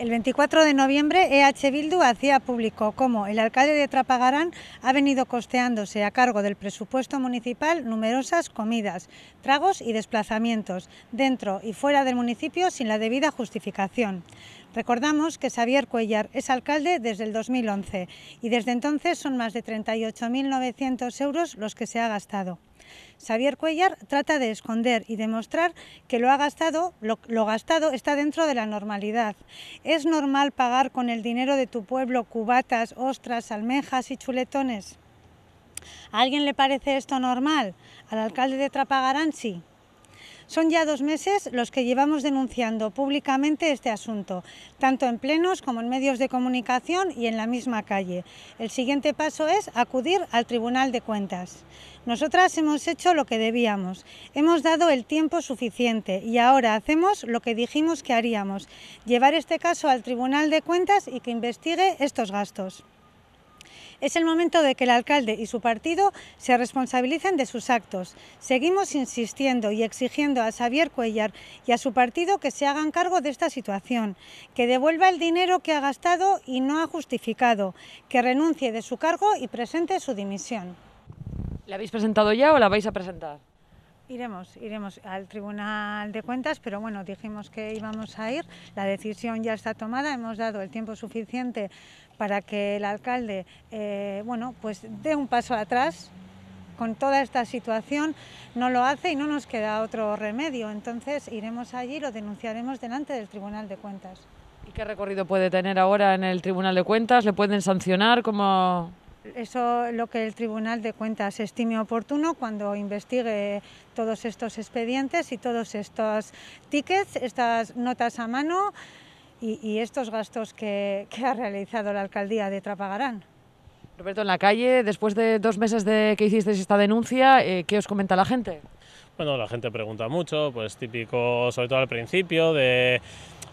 El 24 de noviembre, EH Bildu hacía público cómo el alcalde de Trapagarán ha venido costeándose a cargo del presupuesto municipal numerosas comidas, tragos y desplazamientos dentro y fuera del municipio sin la debida justificación. Recordamos que Xavier Cuellar es alcalde desde el 2011 y desde entonces son más de 38.900 euros los que se ha gastado. Xavier Cuellar trata de esconder y demostrar que lo ha gastado, lo, gastado está dentro de la normalidad. ¿Es normal pagar con el dinero de tu pueblo cubatas, ostras, almejas y chuletones? ¿A alguien le parece esto normal? ¿Al alcalde de Trapagarán sí? Son ya dos meses los que llevamos denunciando públicamente este asunto, tanto en plenos como en medios de comunicación y en la misma calle. El siguiente paso es acudir al Tribunal de Cuentas. Nosotras hemos hecho lo que debíamos, hemos dado el tiempo suficiente y ahora hacemos lo que dijimos que haríamos, llevar este caso al Tribunal de Cuentas y que investigue estos gastos. Es el momento de que el alcalde y su partido se responsabilicen de sus actos. Seguimos insistiendo y exigiendo a Xavier Cuellar y a su partido que se hagan cargo de esta situación, que devuelva el dinero que ha gastado y no ha justificado, que renuncie de su cargo y presente su dimisión. ¿La habéis presentado ya o la vais a presentar? Iremos, iremos al Tribunal de Cuentas, pero bueno, dijimos que íbamos a ir, la decisión ya está tomada, hemos dado el tiempo suficiente para que el alcalde, eh, bueno, pues dé un paso atrás con toda esta situación, no lo hace y no nos queda otro remedio, entonces iremos allí y lo denunciaremos delante del Tribunal de Cuentas. ¿Y qué recorrido puede tener ahora en el Tribunal de Cuentas? ¿Le pueden sancionar como...? Eso lo que el Tribunal de Cuentas estime oportuno cuando investigue todos estos expedientes y todos estos tickets, estas notas a mano y, estos gastos que, ha realizado la alcaldía de Trapagarán. Roberto, en la calle, después de dos meses de que hicisteis esta denuncia, eh, ¿qué os comenta la gente? Bueno, la gente pregunta mucho, pues típico, sobre todo al principio, de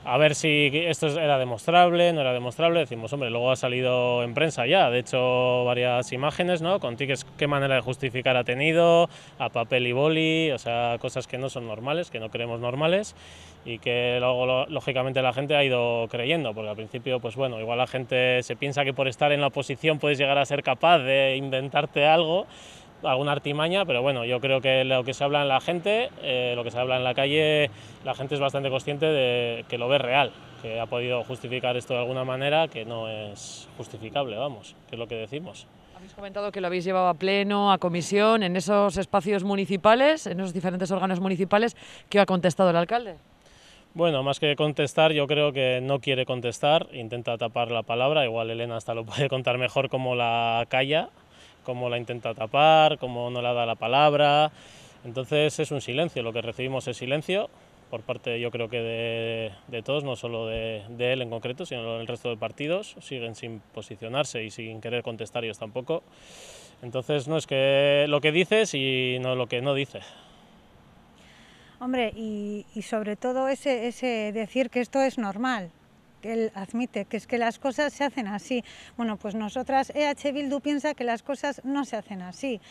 a ver si esto era demostrable, no era demostrable. Decimos, hombre, luego ha salido en prensa ya, de hecho, varias imágenes, ¿no? Con tickets, qué manera de justificar ha tenido, a papel y boli, o sea, cosas que no son normales, que no creemos normales y que luego, lógicamente, la gente ha ido creyendo, porque al principio, pues bueno, igual la gente se piensa que por estar en la oposición puedes llegar a ser capaz de inventarte algo alguna artimaña, pero bueno, yo creo que lo que se habla en la gente, eh, lo que se habla en la calle, la gente es bastante consciente de que lo ve real, que ha podido justificar esto de alguna manera que no es justificable, vamos, que es lo que decimos. Habéis comentado que lo habéis llevado a pleno, a comisión, en esos espacios municipales, en esos diferentes órganos municipales, ¿qué ha contestado el alcalde? Bueno, más que contestar, yo creo que no quiere contestar, intenta tapar la palabra, igual Elena hasta lo puede contar mejor como la calla, cómo la intenta tapar, cómo no le da la palabra. Entonces es un silencio, lo que recibimos es silencio por parte yo creo que de, todos, no solo de, él en concreto, sino del resto de partidos, siguen sin posicionarse y sin querer contestar ellos tampoco. Entonces no es que lo que dices y no lo que no dices. Hombre, y, sobre todo ese, ese decir que esto es normal, él admite, que es que las cosas se hacen así. Bueno, pues nosotras, EH Bildu piensa que las cosas no se hacen así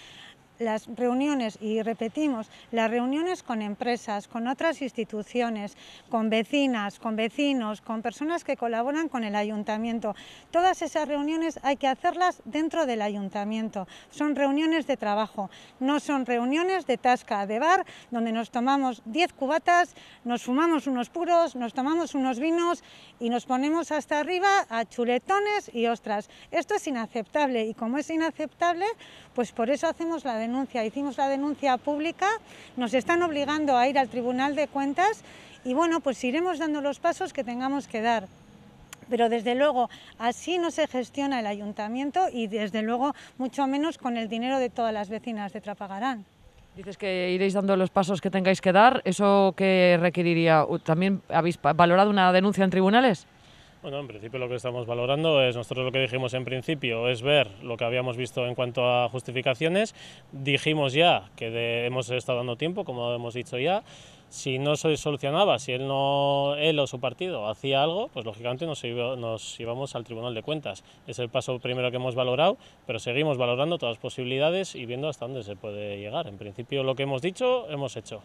las reuniones, y repetimos, las reuniones con empresas, con otras instituciones, con vecinas, con vecinos, con personas que colaboran con el ayuntamiento. Todas esas reuniones hay que hacerlas dentro del ayuntamiento. Son reuniones de trabajo, no son reuniones de tasca, de bar, donde nos tomamos 10 cubatas, nos fumamos unos puros, nos tomamos unos vinos y nos ponemos hasta arriba a chuletones y ostras. Esto es inaceptable y como es inaceptable, pues por eso hacemos la hicimos la denuncia pública, nos están obligando a ir al Tribunal de Cuentas y bueno, pues iremos dando los pasos que tengamos que dar. Pero desde luego, así no se gestiona el ayuntamiento y desde luego mucho menos con el dinero de todas las vecinas de Trapagarán. Dices que iréis dando los pasos que tengáis que dar. ¿Eso que requeriría? ¿También habéis valorado una denuncia en tribunales? Bueno, en principio lo que estamos valorando es, nosotros lo que dijimos en principio es ver lo que habíamos visto en cuanto a justificaciones, dijimos ya que hemos estado dando tiempo, como hemos dicho ya, si no se solucionaba, si él, no, él o su partido hacía algo, pues lógicamente nos, nos íbamos al Tribunal de Cuentas. Es el paso primero que hemos valorado, pero seguimos valorando todas las posibilidades y viendo hasta dónde se puede llegar. En principio lo que hemos dicho, hemos hecho.